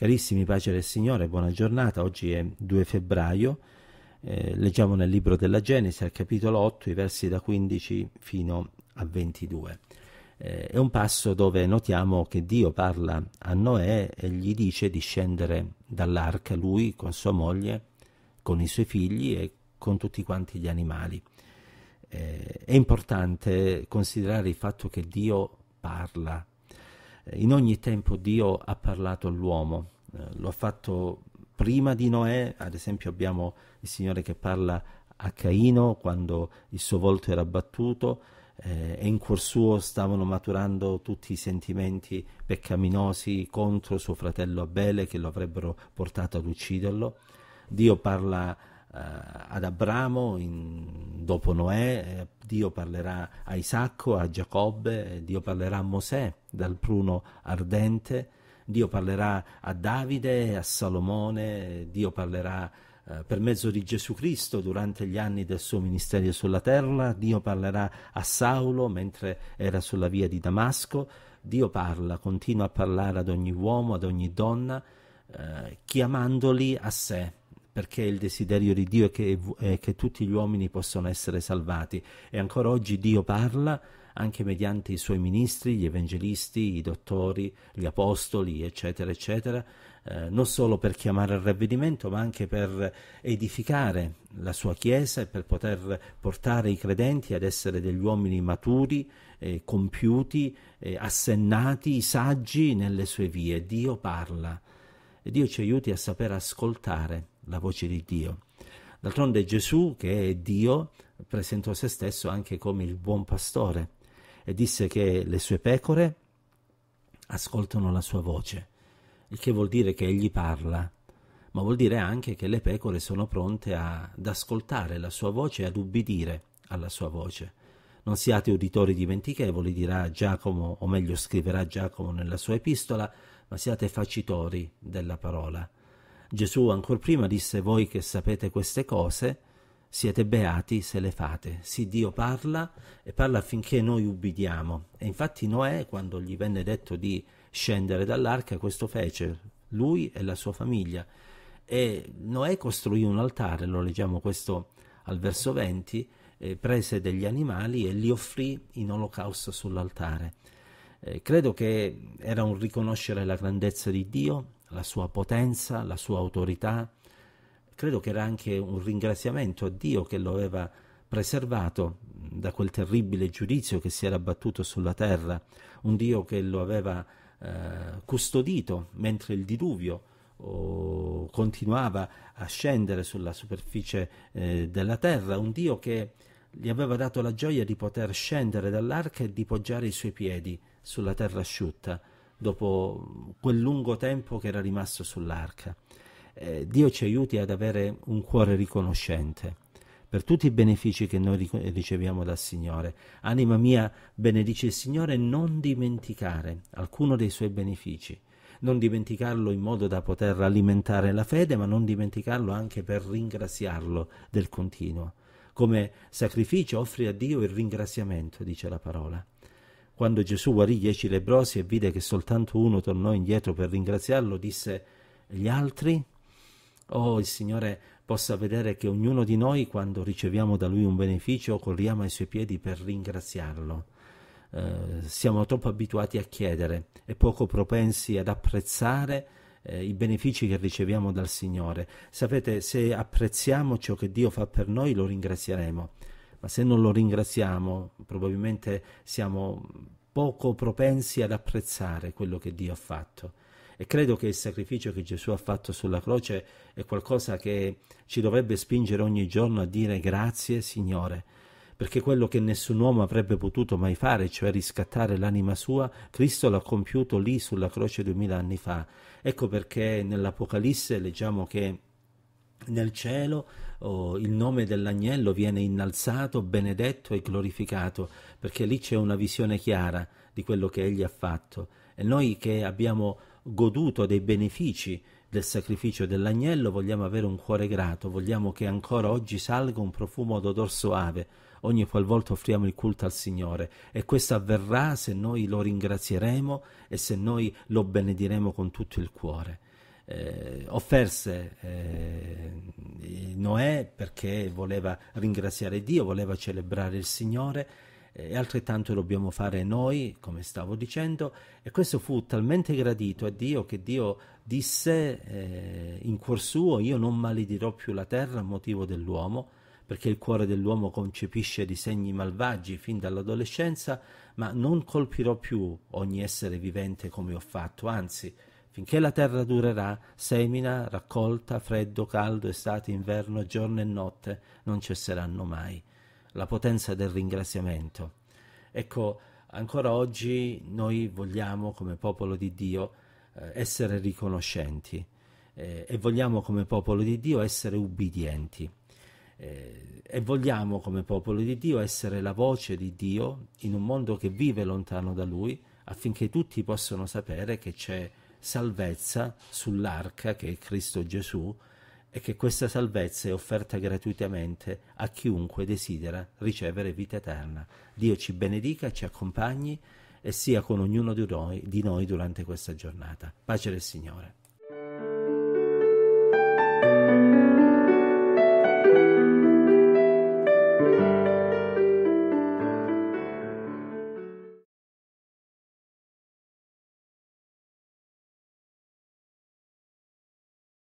Carissimi, pace del Signore, buona giornata. Oggi è 2 febbraio. Eh, leggiamo nel libro della Genesi, al capitolo 8, i versi da 15 fino a 22. Eh, è un passo dove notiamo che Dio parla a Noè e gli dice di scendere dall'arca, lui con sua moglie, con i suoi figli e con tutti quanti gli animali. Eh, è importante considerare il fatto che Dio parla eh, in ogni tempo Dio ha parlato all'uomo, eh, lo ha fatto prima di Noè, ad esempio abbiamo il Signore che parla a Caino quando il suo volto era abbattuto eh, e in cuor suo stavano maturando tutti i sentimenti peccaminosi contro suo fratello Abele che lo avrebbero portato ad ucciderlo. Dio parla eh, ad Abramo in, dopo Noè, eh, Dio parlerà a Isacco, a Giacobbe, eh, Dio parlerà a Mosè dal pruno ardente, Dio parlerà a Davide, a Salomone, Dio parlerà eh, per mezzo di Gesù Cristo durante gli anni del suo ministero sulla terra, Dio parlerà a Saulo mentre era sulla via di Damasco, Dio parla, continua a parlare ad ogni uomo, ad ogni donna, eh, chiamandoli a sé, perché il desiderio di Dio è che, è che tutti gli uomini possano essere salvati e ancora oggi Dio parla anche mediante i suoi ministri, gli evangelisti, i dottori, gli apostoli, eccetera, eccetera, eh, non solo per chiamare al ravvedimento, ma anche per edificare la sua Chiesa e per poter portare i credenti ad essere degli uomini maturi, eh, compiuti, eh, assennati, saggi nelle sue vie. Dio parla e Dio ci aiuti a saper ascoltare la voce di Dio. D'altronde Gesù, che è Dio, presentò se stesso anche come il buon pastore e disse che le sue pecore ascoltano la sua voce, il che vuol dire che egli parla, ma vuol dire anche che le pecore sono pronte a, ad ascoltare la sua voce e ad ubbidire alla sua voce. Non siate uditori dimentichevoli, dirà Giacomo, o meglio scriverà Giacomo nella sua epistola, ma siate facitori della parola Gesù ancora prima disse voi che sapete queste cose, siete beati se le fate. Sì, Dio parla e parla affinché noi ubbidiamo. E infatti Noè, quando gli venne detto di scendere dall'arca, questo fece, lui e la sua famiglia. E Noè costruì un altare, lo leggiamo questo al verso 20, eh, prese degli animali e li offrì in olocausto sull'altare. Eh, credo che era un riconoscere la grandezza di Dio, la sua potenza, la sua autorità. Credo che era anche un ringraziamento a Dio che lo aveva preservato mm, da quel terribile giudizio che si era abbattuto sulla terra, un Dio che lo aveva eh, custodito mentre il diluvio oh, continuava a scendere sulla superficie eh, della terra, un Dio che gli aveva dato la gioia di poter scendere dall'arca e di poggiare i suoi piedi sulla terra asciutta dopo quel lungo tempo che era rimasto sull'arca. Eh, Dio ci aiuti ad avere un cuore riconoscente per tutti i benefici che noi riceviamo dal Signore. Anima mia, benedice il Signore, non dimenticare alcuno dei suoi benefici. Non dimenticarlo in modo da poter alimentare la fede, ma non dimenticarlo anche per ringraziarlo del continuo. Come sacrificio offri a Dio il ringraziamento, dice la parola. Quando Gesù guarì dieci lebrosi e vide che soltanto uno tornò indietro per ringraziarlo, disse gli altri? Oh, il Signore possa vedere che ognuno di noi, quando riceviamo da Lui un beneficio, corriamo ai Suoi piedi per ringraziarlo. Eh, siamo troppo abituati a chiedere e poco propensi ad apprezzare eh, i benefici che riceviamo dal Signore. Sapete, se apprezziamo ciò che Dio fa per noi, lo ringrazieremo ma se non lo ringraziamo probabilmente siamo poco propensi ad apprezzare quello che Dio ha fatto. E credo che il sacrificio che Gesù ha fatto sulla croce è qualcosa che ci dovrebbe spingere ogni giorno a dire grazie Signore, perché quello che nessun uomo avrebbe potuto mai fare, cioè riscattare l'anima sua, Cristo l'ha compiuto lì sulla croce duemila anni fa. Ecco perché nell'Apocalisse leggiamo che nel cielo oh, il nome dell'agnello viene innalzato, benedetto e glorificato, perché lì c'è una visione chiara di quello che egli ha fatto. E noi che abbiamo goduto dei benefici del sacrificio dell'agnello vogliamo avere un cuore grato, vogliamo che ancora oggi salga un profumo d'odor soave ogni qualvolta offriamo il culto al Signore e questo avverrà se noi lo ringrazieremo e se noi lo benediremo con tutto il cuore eh, offerse eh, Noè perché voleva ringraziare Dio, voleva celebrare il Signore eh, e altrettanto dobbiamo fare noi, come stavo dicendo, e questo fu talmente gradito a Dio che Dio disse eh, in cuor suo io non maledirò più la terra a motivo dell'uomo, perché il cuore dell'uomo concepisce disegni malvagi fin dall'adolescenza, ma non colpirò più ogni essere vivente come ho fatto, anzi Finché la terra durerà, semina, raccolta, freddo, caldo, estate, inverno, giorno e notte non cesseranno mai. La potenza del ringraziamento. Ecco, ancora oggi noi vogliamo come popolo di Dio eh, essere riconoscenti eh, e vogliamo come popolo di Dio essere ubbidienti eh, e vogliamo come popolo di Dio essere la voce di Dio in un mondo che vive lontano da Lui affinché tutti possano sapere che c'è salvezza sull'arca che è Cristo Gesù e che questa salvezza è offerta gratuitamente a chiunque desidera ricevere vita eterna. Dio ci benedica, ci accompagni e sia con ognuno di noi, di noi durante questa giornata. Pace del Signore.